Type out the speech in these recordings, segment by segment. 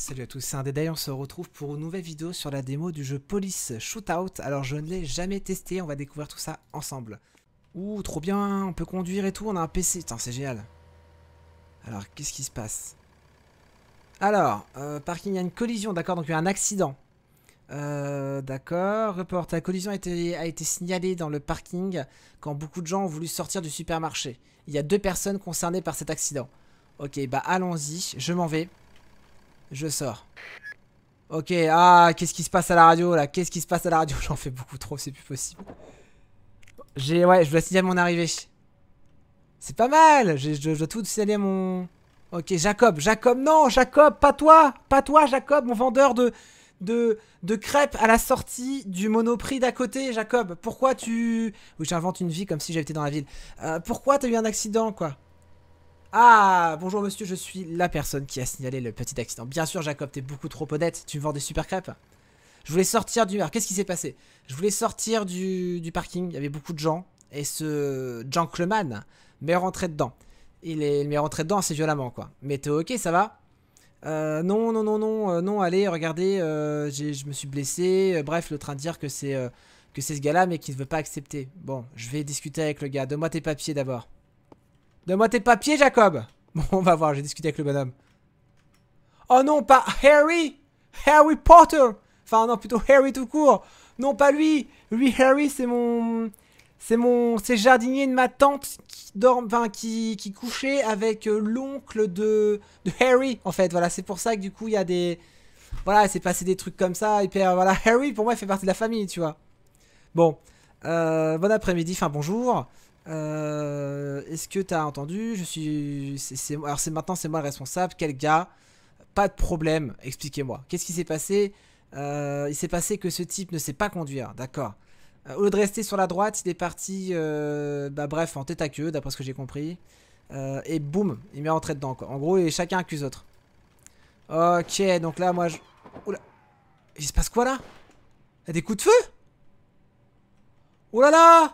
Salut à tous, c'est un on se retrouve pour une nouvelle vidéo sur la démo du jeu Police Shootout. Alors je ne l'ai jamais testé, on va découvrir tout ça ensemble. Ouh, trop bien, on peut conduire et tout, on a un PC, putain c'est génial. Alors qu'est-ce qui se passe Alors, euh, parking, il y a une collision, d'accord, donc il y a un accident. Euh, d'accord, report, la collision a été, a été signalée dans le parking quand beaucoup de gens ont voulu sortir du supermarché. Il y a deux personnes concernées par cet accident. Ok, bah allons-y, je m'en vais. Je sors. Ok, ah, qu'est-ce qui se passe à la radio là Qu'est-ce qui se passe à la radio J'en fais beaucoup trop, c'est plus possible. J'ai, ouais, je dois signaler mon arrivée. C'est pas mal, je, je, dois tout signaler mon... Ok, Jacob, Jacob, non, Jacob, pas toi Pas toi, Jacob, mon vendeur de, de, crêpes à la sortie du monoprix d'à côté, Jacob. Pourquoi tu... Oui, j'invente une vie comme si j'étais dans la ville. Euh, pourquoi t'as eu un accident, quoi ah, bonjour monsieur, je suis la personne qui a signalé le petit accident. Bien sûr, Jacob, t'es beaucoup trop honnête. Tu me vends des super crêpes Je voulais sortir du... Alors, qu'est-ce qui s'est passé Je voulais sortir du, du parking. Il y avait beaucoup de gens. Et ce gentleman m'est rentré dedans. Il m'est rentré dedans assez violemment, quoi. Mais t'es ok, ça va euh, non, non, non, non, euh, non, allez, regardez, euh, je me suis blessé. Euh, bref, le train de dire que c'est que c'est ce gars-là, mais qui ne veut pas accepter. Bon, je vais discuter avec le gars. Donne-moi tes papiers d'abord. Donne-moi tes papiers, Jacob. Bon, on va voir, j'ai discuté avec le bonhomme. Oh non, pas Harry Harry Potter Enfin non, plutôt Harry tout court. Non, pas lui. Lui, Harry, c'est mon... C'est mon... C'est jardinier de ma tante qui dorme... Enfin, qui, qui couchait avec euh, l'oncle de... De Harry, en fait. Voilà, c'est pour ça que du coup, il y a des... Voilà, c'est passé des trucs comme ça. Et puis, voilà, Harry, pour moi, il fait partie de la famille, tu vois. Bon. Euh, bon après-midi, enfin bonjour. Euh, Est-ce que t'as entendu Je suis. Alors c'est maintenant c'est moi le responsable. Quel gars Pas de problème. Expliquez-moi. Qu'est-ce qui s'est passé euh, Il s'est passé que ce type ne sait pas conduire. D'accord. Euh, au lieu de rester sur la droite, il est parti. Euh, bah bref, en tête à queue, d'après ce que j'ai compris. Euh, et boum, il met rentré dedans. Quoi. En gros, et chacun accuse l'autre. Ok, donc là, moi, je. Oula. Il se passe quoi là y a Des coups de feu Oh là là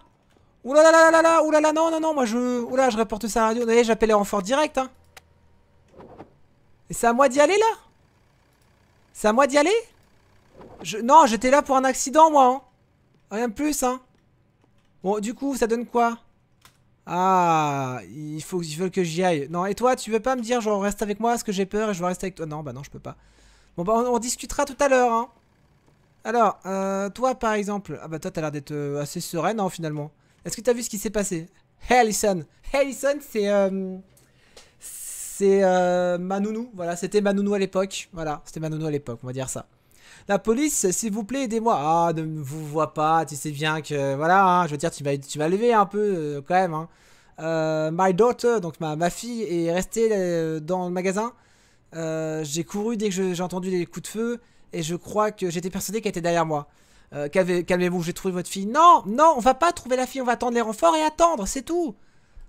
Oulala, là là oulala, non, non, non, moi je... Oula, je rapporte ça à la radio. voyez, j'appelle les renforts direct, hein. Et c'est à moi d'y aller, là C'est à moi d'y aller je... Non, j'étais là pour un accident, moi, hein. Rien de plus, hein. Bon, du coup, ça donne quoi Ah, il faut ils veulent que j'y aille. Non, et toi, tu veux pas me dire, genre, reste avec moi, parce que j'ai peur et je veux rester avec toi Non, bah non, je peux pas. Bon, bah, on, on discutera tout à l'heure, hein. Alors, euh, toi, par exemple... Ah bah, toi, t'as l'air d'être euh, assez sereine, hein, finalement. Est-ce que t'as vu ce qui s'est passé Hey Allison Hey Allison, c'est... Euh, c'est euh, Manounou. Voilà, c'était Manounou à l'époque. Voilà, c'était Manounou à l'époque, on va dire ça. La police, s'il vous plaît, aidez-moi. Ah, ne vous vois pas, tu sais bien que... Voilà, hein, je veux dire, tu vas, tu vas lever un peu euh, quand même. Hein. my daughter, donc ma, ma fille, est restée dans le magasin. j'ai couru dès que j'ai entendu les coups de feu et je crois que j'étais persuadé qu'elle était derrière moi calmez-vous, euh, j'ai trouvé votre fille. Non, non, on va pas trouver la fille, on va attendre les renforts et attendre, c'est tout.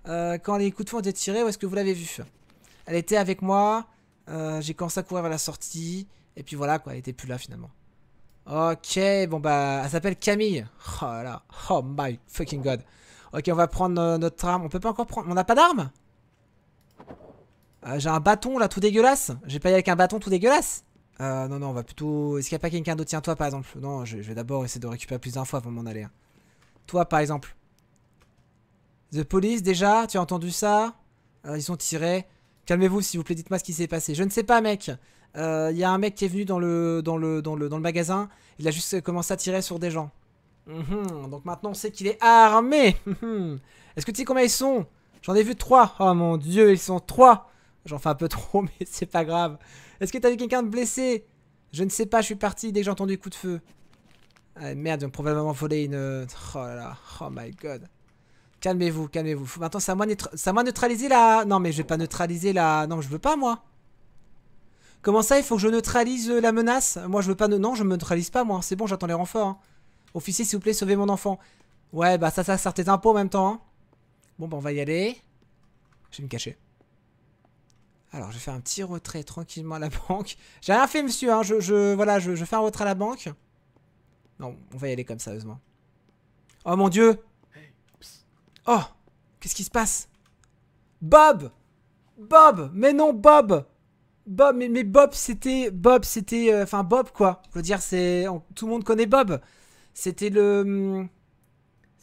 Euh, quand les coups de feu ont été tirés, où est-ce que vous l'avez vue Elle était avec moi, euh, j'ai commencé à courir vers la sortie, et puis voilà quoi, elle était plus là finalement. Ok, bon bah, elle s'appelle Camille. Oh là, oh my fucking god. Ok, on va prendre euh, notre arme, on peut pas encore prendre, on n'a pas d'arme euh, J'ai un bâton là tout dégueulasse, j'ai payé avec un bâton tout dégueulasse euh, non, non, on va plutôt. Est-ce qu'il n'y a pas quelqu'un d'autre Tiens, toi par exemple. Non, je, vais d'abord essayer de récupérer plus d'infos avant m'en aller. Hein. Toi par exemple. The police, déjà, tu as entendu ça euh, Ils sont tirés. Calmez-vous, s'il vous plaît, dites-moi ce qui s'est passé. Je ne sais pas, mec. Euh, il y a un mec qui est venu dans le, dans, le, dans, le, dans le magasin. Il a juste commencé à tirer sur des gens. Hum, donc maintenant, on sait qu'il est armé. Hum, hum. Est-ce que tu sais combien ils sont J'en ai vu trois. Oh mon dieu, ils sont trois. J'en fais un peu trop, mais c'est pas grave. Est-ce que t'as vu quelqu'un de blessé Je ne sais pas, je suis parti dès que j'ai entendu coup de feu. Ah, merde, ils ont probablement volé une... Euh, oh là là, oh my god. Calmez-vous, calmez-vous. Maintenant, ça à, moi ça neutraliser la... Non, mais je vais pas neutraliser la... Non, je veux pas, moi. Comment ça, il faut que je neutralise euh, la menace Moi, je veux pas... Non, je me neutralise pas, moi. C'est bon, j'attends les renforts. Hein. Officier, s'il vous plaît, sauvez mon enfant. Ouais, bah ça, ça sert tes impôts en même temps. Hein. Bon, bah on va y aller. Je vais me cacher. Alors, je fais un petit retrait tranquillement à la banque. J'ai rien fait, monsieur. Hein. Je, voilà, je, fais un retrait à la banque. Non, on va y aller comme ça, heureusement. Oh mon dieu Oh Qu'est-ce qui se passe Bob Bob Mais non, Bob Bob, mais, Bob, c'était... Bob, c'était... Euh, enfin, Bob, quoi. Je veux dire, c'est... Tout le monde connaît Bob. C'était le... Hum,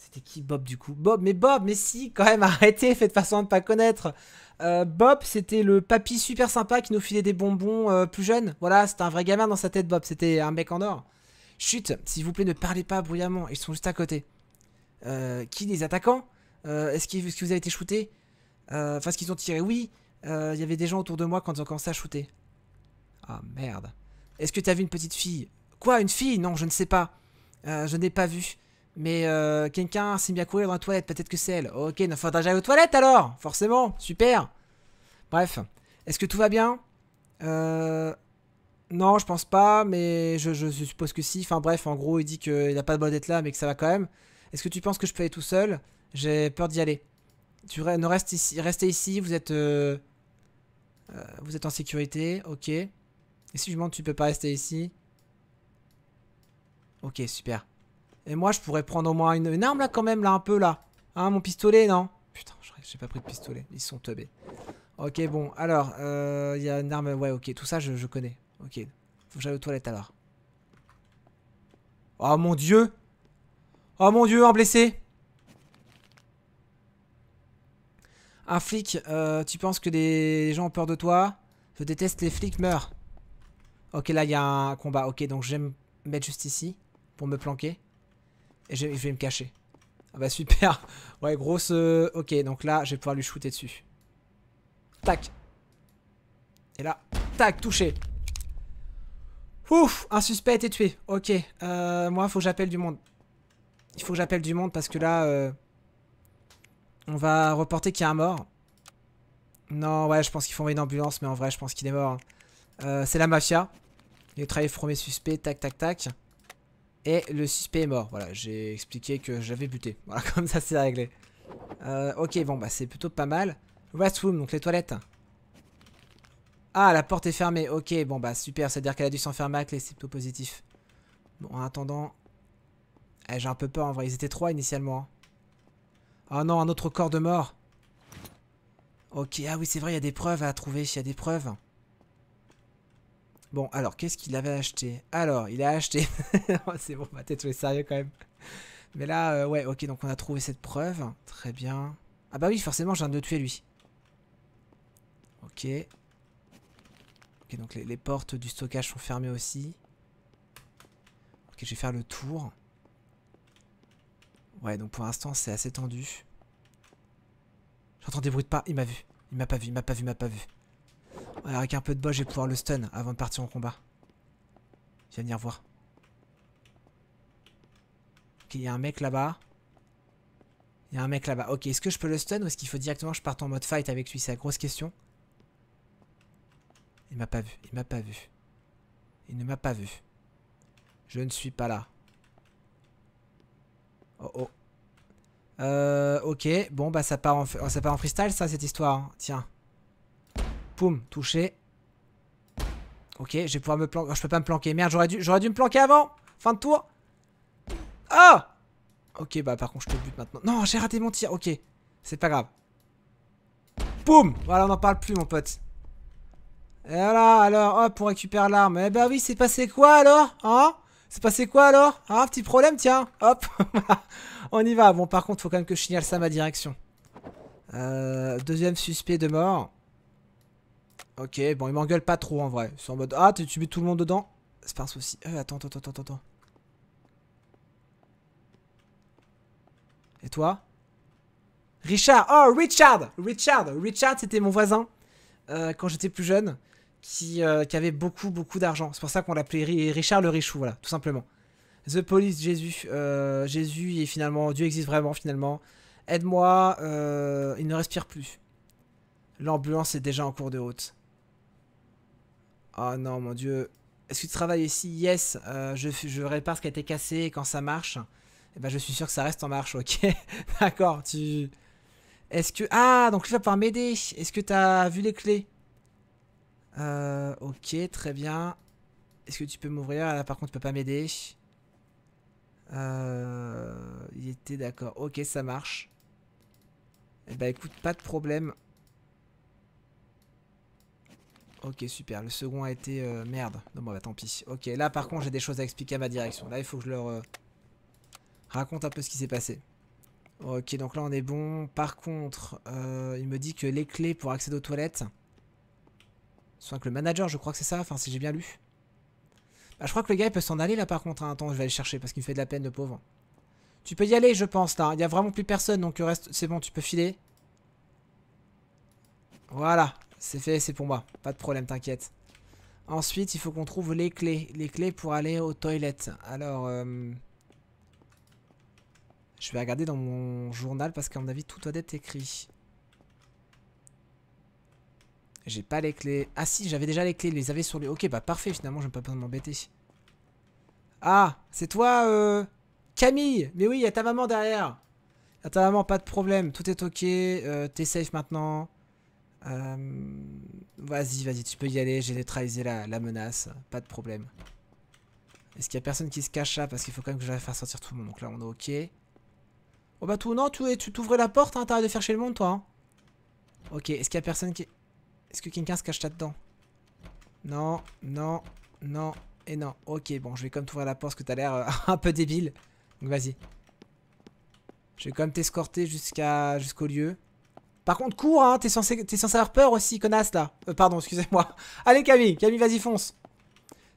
c'était qui Bob du coup Bob, mais Bob, mais si, quand même, arrêtez, faites façon de pas connaître. Euh, Bob, c'était le papy super sympa qui nous filait des bonbons euh, plus jeune Voilà, c'était un vrai gamin dans sa tête, Bob. C'était un mec en or. Chut, s'il vous plaît, ne parlez pas bruyamment. Ils sont juste à côté. Euh, qui les attaquants Est-ce que vous avez été shooté Enfin, ce qu'ils ont tiré Oui. Il y avait des gens autour de moi quand ils ont commencé à shooter. Ah merde. Est-ce que tu as vu une petite fille Quoi, une fille Non, je ne sais pas. je n'ai pas vu. Mais euh, quelqu'un s'est mis à courir dans la toilette, peut-être que c'est elle. Ok, il faudra déjà aux toilettes alors Forcément, super Bref, est-ce que tout va bien euh, Non, je pense pas, mais je, suppose que si. Enfin bref, en gros, il dit qu'il n'a pas de bol d'être là, mais que ça va quand même. Est-ce que tu penses que je peux aller tout seul J'ai peur d'y aller. Tu ne ici, restez ici, vous êtes... Euh, vous êtes en sécurité, ok. Et si je monte, tu peux pas rester ici Ok, super. Et moi, je pourrais prendre au moins une, arme là, quand même, là, un peu là. Hein, mon pistolet, non Putain, j'ai pas pris de pistolet. Ils sont teubés. Ok, bon, alors, euh, il y a une arme. Ouais, ok, tout ça, je, connais. Ok, faut que j'aille aux toilettes alors. Oh mon dieu Oh mon dieu, un blessé Un flic, euh, tu penses que des gens ont peur de toi Je déteste les flics, meurs. Ok, là, il y a un combat. Ok, donc j'aime mettre juste ici pour me planquer. Et je, vais me cacher. Ah bah super. Ouais, grosse... Euh, ok, donc là, je vais pouvoir lui shooter dessus. Tac. Et là, tac, touché. Ouf, un suspect a été tué. Ok, euh, moi, faut que j'appelle du monde. Il faut que j'appelle du monde parce que là, euh, on va reporter qu'il y a un mort. Non, ouais, je pense qu'il faut envoyer une ambulance, mais en vrai, je pense qu'il est mort. Hein. Euh, c'est la mafia. Il est travaillé premier suspect, tac, tac, tac. Et le suspect est mort. Voilà, j'ai expliqué que j'avais buté. Voilà, comme ça c'est réglé. Euh, ok, bon, bah c'est plutôt pas mal. Restroom, donc les toilettes. Ah, la porte est fermée. Ok, bon, bah super. C'est-à-dire qu'elle a dû s'enfermer à clé. C'est plutôt positif. Bon, en attendant... Eh, j'ai un peu peur en vrai. Ils étaient trois initialement. Oh non, un autre corps de mort. Ok, ah oui, c'est vrai, il y a des preuves à trouver. Il y a des preuves. Bon, alors, qu'est-ce qu'il avait acheté Alors, il a acheté... Oh, c'est bon, ma tête, est sérieux quand même. Mais là, euh, ouais, ok, donc on a trouvé cette preuve. Très bien. Ah bah oui, forcément, j'ai viens de le tuer, lui. Ok. Ok, donc les, portes du stockage sont fermées aussi. Ok, je vais faire le tour. Ouais, donc pour l'instant, c'est assez tendu. J'entends des bruits de pas. Il m'a vu. Il m'a pas vu, il m'a pas vu, il m'a pas vu avec un peu de bol, je vais pouvoir le stun avant de partir en combat. Je vais venir voir. Ok, il y a un mec là-bas. Il y a un mec là-bas. Ok, est-ce que je peux le stun ou est-ce qu'il faut directement que je parte en mode fight avec lui C'est la grosse question. Il m'a pas vu, il m'a pas vu. Il ne m'a pas vu. Je ne suis pas là. Oh oh. Euh, ok, bon bah ça part en, ça part en freestyle ça cette histoire, hein. tiens. Poum, touché. Ok, je vais pouvoir me planquer. Oh, je peux pas me planquer. Merde, j'aurais dû, dû me planquer avant. Fin de tour. Ah oh Ok, bah par contre, je te bute maintenant. Non, j'ai raté mon tir. Ok, c'est pas grave. Poum Voilà, on n'en parle plus, mon pote. Et voilà, alors, hop, on récupère l'arme. Eh bah oui, c'est passé quoi alors Hein C'est passé quoi alors Hein, petit problème, tiens. Hop On y va. Bon, par contre, faut quand même que je signale ça à ma direction. Euh, deuxième suspect de mort. Ok, bon, il m'engueule pas trop en vrai. C'est en mode, ah, tu mets tout le monde dedans C'est pas un souci. Euh, attends, attends, attends, attends. Et toi Richard Oh, Richard Richard Richard, c'était mon voisin euh, quand j'étais plus jeune euh, qui, avait beaucoup, beaucoup d'argent. C'est pour ça qu'on l'appelait Richard le Richou, voilà, tout simplement. The Police, Jésus. Euh, Jésus et finalement, Dieu existe vraiment, finalement. Aide-moi, il ne respire plus. L'ambulance est déjà en cours de route. Oh non, mon dieu. Est-ce que tu travailles ici Yes, euh, je, je, répare ce qui a été cassé et quand ça marche, Et eh ben, je suis sûr que ça reste en marche, ok D'accord, tu... Est-ce que... Ah, donc tu vas pouvoir m'aider Est-ce que tu as vu les clés euh, ok, très bien. Est-ce que tu peux m'ouvrir ah, Là, par contre, tu peux pas m'aider. Euh, il était d'accord. Ok, ça marche. Eh ben, écoute, pas de problème. Ok, super. Le second a été... Euh, merde. Non, bah tant pis. Ok, là par contre, j'ai des choses à expliquer à ma direction. Là, il faut que je leur euh, raconte un peu ce qui s'est passé. Ok, donc là, on est bon. Par contre, euh, il me dit que les clés pour accéder aux toilettes... Soit que le manager, je crois que c'est ça. Enfin, si j'ai bien lu. Bah, je crois que le gars, il peut s'en aller là par contre. Hein. Attends, je vais aller chercher parce qu'il me fait de la peine, le pauvre. Tu peux y aller, je pense, là. Il n'y a vraiment plus personne, donc reste... c'est bon, tu peux filer. Voilà, c'est fait, c'est pour moi. Pas de problème, t'inquiète. Ensuite, il faut qu'on trouve les clés. Les clés pour aller aux toilettes. Alors, euh, je vais regarder dans mon journal parce qu'à mon avis, tout doit être écrit. J'ai pas les clés. Ah si, j'avais déjà les clés. les avais sur lui. Ok, bah parfait, finalement, je pas besoin de m'embêter. Ah, c'est toi, euh, Camille Mais oui, il y a ta maman derrière. Y a ta maman, pas de problème. Tout est ok. Euh, t'es safe maintenant. Euh, vas-y, vas-y, tu peux y aller, j'ai neutralisé la, menace, pas de problème. Est-ce qu'il y a personne qui se cache là Parce qu'il faut quand même que j'arrive à faire sortir tout le monde. Donc là, on est ok. Oh bah tout, non, tu t'ouvrais la porte, hein, t'arrêtes de faire chez le monde, toi. Hein. Ok, est-ce qu'il y a personne qui... Est-ce que quelqu'un se cache là-dedans Non, non, non, et non. Ok, bon, je vais quand même t'ouvrir la porte parce que t'as l'air euh, un peu débile. Donc vas-y. Je vais quand même t'escorter jusqu'à jusqu'au lieu. Par contre, cours, hein, t'es censé, censé avoir peur aussi, connasse, là. Euh, pardon, excusez-moi. Allez, Camille, Camille, vas-y, fonce.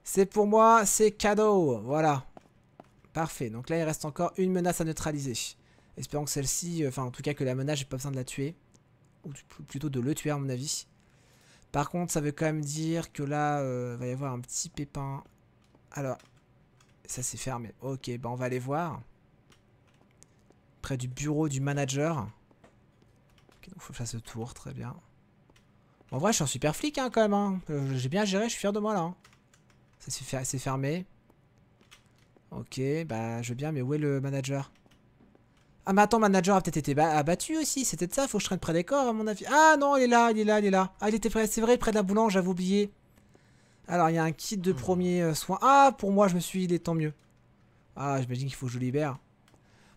C'est pour moi, c'est cadeau, voilà. Parfait, donc là, il reste encore une menace à neutraliser. Espérons que celle-ci, euh, enfin, en tout cas, que la menace, j'ai pas besoin de la tuer. Ou plutôt de le tuer, à mon avis. Par contre, ça veut quand même dire que là, il euh, va y avoir un petit pépin. Alors, ça c'est fermé. Ok, bah on va aller voir. Près du bureau du manager. Il faut que je fasse le tour, très bien. En vrai, je suis un super flic hein, quand même. Hein. Euh, j'ai bien géré, je suis fier de moi là. Hein. Ça C'est fermé. Ok, bah je veux bien, mais où est le manager Ah mais attends, manager a peut-être été abattu aussi, c'était ça, faut que je traîne près des corps à mon avis. Ah non, il est là, il est là, il est là. Ah, il était près, c'est vrai, près de la boulange, j'avais oublié. Alors, il y a un kit de hmm. premier euh, soin. Ah, pour moi, je me suis il est tant mieux. Ah, j'imagine qu'il faut que je libère.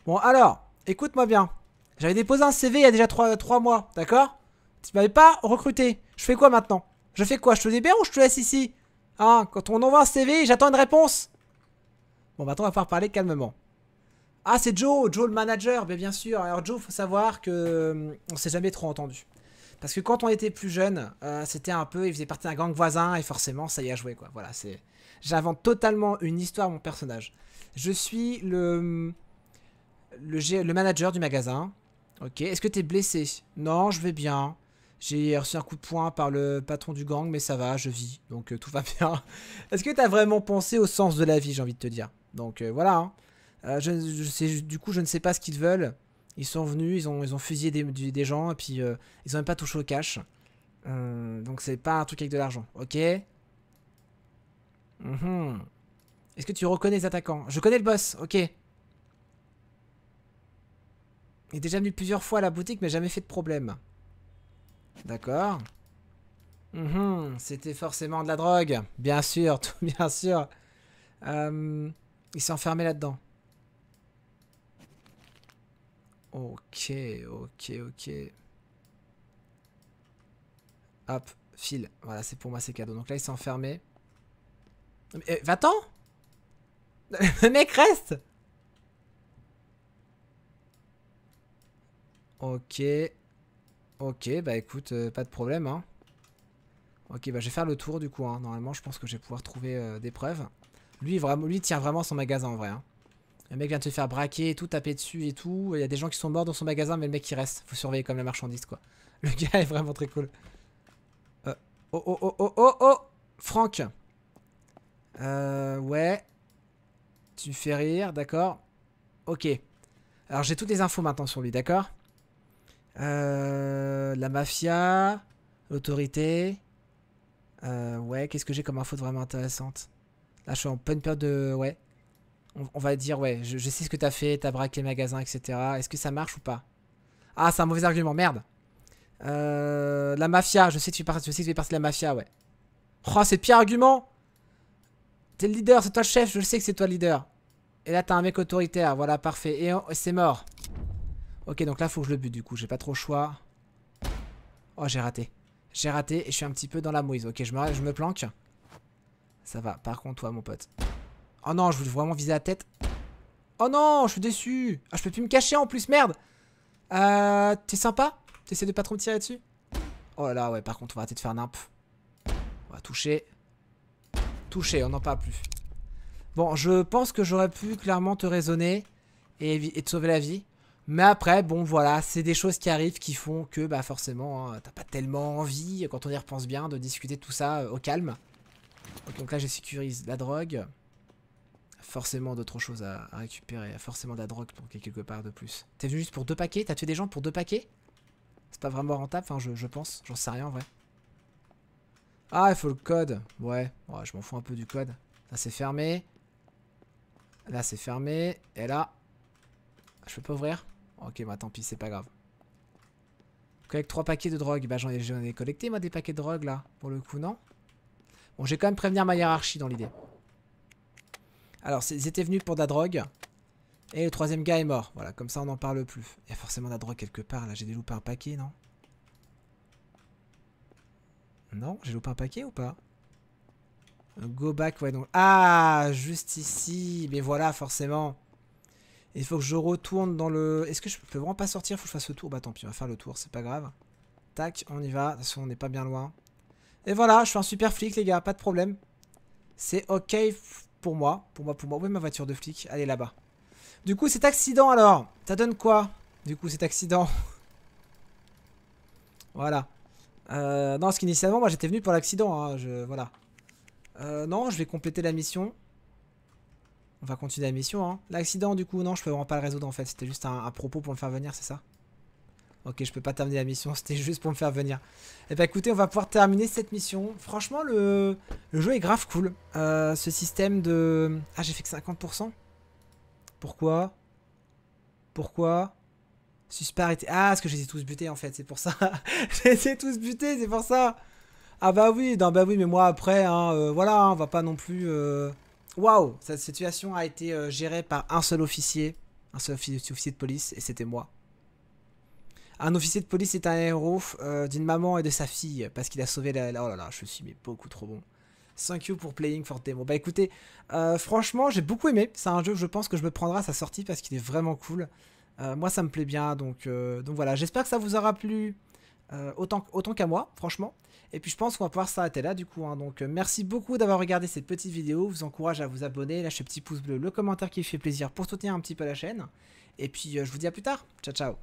Bon, alors, écoute-moi bien. J'avais déposé un CV il y a déjà 3, mois, d'accord Tu m'avais pas recruté. Je fais quoi maintenant Je fais quoi Je te libère ou je te laisse ici Hein Quand on envoie un CV, j'attends une réponse. Bon, maintenant, bah, on va pouvoir parler calmement. Ah, c'est Joe, Joe le manager, mais bah, bien sûr. Alors Joe, faut savoir que hum, on s'est jamais trop entendu. Parce que quand on était plus jeune, euh, c'était un peu, il faisait partie d'un gang voisin et forcément, ça y a joué quoi. Voilà, c'est, j'invente totalement une histoire mon personnage. Je suis le, hum, le manager du magasin. Ok, est-ce que t'es blessé Non, je vais bien. J'ai reçu un coup de poing par le patron du gang, mais ça va, je vis. Donc euh, tout va bien. est-ce que t'as vraiment pensé au sens de la vie, j'ai envie de te dire Donc euh, voilà. Hein. Euh, je, sais, du coup, je ne sais pas ce qu'ils veulent. Ils sont venus, ils ont, ils ont fusillé des, gens, et puis ils ont même pas touché au cash. donc c'est pas un truc avec de l'argent, ok mhm. Est-ce que tu reconnais les attaquants Je connais le boss, ok. Il est déjà venu plusieurs fois à la boutique, mais jamais fait de problème. D'accord. Mhm, c'était forcément de la drogue. Bien sûr, tout bien sûr. Euh, il s'est enfermé là-dedans. Ok, ok, ok. Hop, fil. Voilà, c'est pour moi, ces cadeaux. Donc là, il s'est enfermé. Eh, va-t'en Le mec reste Ok. Ok, bah écoute, euh, pas de problème. Hein. Ok, bah je vais faire le tour du coup. Hein. Normalement, je pense que je vais pouvoir trouver euh, des preuves. Lui, vraiment, lui tient vraiment son magasin en vrai. Hein. Le mec vient de se faire braquer, tout taper dessus et tout. Il y a des gens qui sont morts dans son magasin, mais le mec il reste. Faut surveiller comme la marchandise quoi. Le gars est vraiment très cool. Euh, oh oh oh oh oh oh Franck Euh, ouais. Tu fais rire, d'accord. Ok. Alors j'ai toutes les infos maintenant sur lui, d'accord euh, la mafia, l'autorité. Euh, ouais, qu'est-ce que j'ai comme info vraiment intéressante Là, je suis en pleine période de... Ouais. On, va dire, ouais, je, sais ce que t'as fait, t'as braqué les magasins, etc. Est-ce que ça marche ou pas Ah, c'est un mauvais argument, merde. Euh, la mafia, je sais que tu es parti sais la mafia, ouais. Oh, c'est pire argument T'es le leader, c'est toi le chef, je sais que c'est toi le leader. Et là, t'as un mec autoritaire, voilà, parfait. et c'est mort. Ok, donc là, faut que je le bute du coup. J'ai pas trop le choix. Oh, j'ai raté. J'ai raté et je suis un petit peu dans la mouise. Ok, je me, je me planque. Ça va. Par contre, toi, mon pote. Oh non, je voulais vraiment viser la tête. Oh non, je suis déçu. Ah, je peux plus me cacher en plus, merde. Euh, t'es sympa T'essaies de pas trop me tirer dessus Oh là là, ouais, par contre, on va arrêter de faire nimp. On va toucher. Toucher, on n'en parle plus. Bon, je pense que j'aurais pu clairement te raisonner et, et te sauver la vie. Mais après, bon, voilà, c'est des choses qui arrivent qui font que, bah, forcément, hein, t'as pas tellement envie, quand on y repense bien, de discuter tout ça euh, au calme. Donc là, j'ai sécurise la drogue. Forcément d'autres choses à, récupérer. Forcément de la drogue, pour quelque part de plus. T'es venu juste pour deux paquets T'as tué des gens pour deux paquets C'est pas vraiment rentable, enfin, je, pense. J'en sais rien, en vrai. Ah, il faut le code. Ouais, ouais je m'en fous un peu du code. Là, c'est fermé. Là, c'est fermé. Et là, je peux pas ouvrir Ok, bah tant pis, c'est pas grave. Collecte 3 paquets de drogue. Bah j'en ai, collecté, moi, des paquets de drogue, là, pour le coup, non Bon, j'ai quand même prévenir ma hiérarchie dans l'idée. Alors, ils étaient venus pour de la drogue. Et le troisième gars est mort. Voilà, comme ça, on n'en parle plus. Il y a forcément de la drogue quelque part. Là, j'ai loups un paquet, non Non J'ai loupé un paquet ou pas Go back, ouais, donc... Ah Juste ici Mais voilà, forcément il faut que je retourne dans le... Est-ce que je peux vraiment pas sortir Faut que je fasse le tour. Bah tant pis, on va faire le tour, c'est pas grave. Tac, on y va. De toute façon, on n'est pas bien loin. Et voilà, je suis un super flic, les gars, pas de problème. C'est ok pour moi. Pour moi, pour moi. Où est ma voiture de flic Elle est là-bas. Du coup, cet accident, alors, ça donne quoi Du coup, cet accident. voilà. Euh, non, parce qu'initialement, moi, j'étais venu pour l'accident. Hein, je... Voilà. Euh, non, je vais compléter la mission. On va continuer la mission. Hein. L'accident, du coup, non, je peux vraiment pas le résoudre en fait. C'était juste un, propos pour me faire venir, c'est ça Ok, je peux pas terminer la mission, c'était juste pour me faire venir. Et eh bah ben, écoutez, on va pouvoir terminer cette mission. Franchement, le, le jeu est grave cool. Euh, ce système de... Ah, j'ai fait que 50% Pourquoi Pourquoi Suspect était... Ah, parce que je les ai tous butés en fait, c'est pour ça. je les ai tous butés, c'est pour ça. Ah bah oui, bah oui, mais moi après, hein, euh, voilà, hein, on va pas non plus... Euh, Waouh, cette situation a été euh, gérée par un seul officier, un seul officier de police, et c'était moi. Un officier de police est un héros euh, d'une maman et de sa fille, parce qu'il a sauvé la, Oh là là, je suis beaucoup trop bon. Thank you pour playing for demo. Bah écoutez, euh, franchement, j'ai beaucoup aimé. C'est un jeu que je pense que je me prendrai à sa sortie parce qu'il est vraiment cool. moi, ça me plaît bien, donc, donc voilà. J'espère que ça vous aura plu. Euh, autant, qu'à moi, franchement. Et puis je pense qu'on va pouvoir s'arrêter là du coup. Hein. Donc euh, merci beaucoup d'avoir regardé cette petite vidéo. Je vous encourage à vous abonner, lâchez le petit pouce bleu, le commentaire qui fait plaisir pour soutenir un petit peu la chaîne. Et puis euh, je vous dis à plus tard. Ciao ciao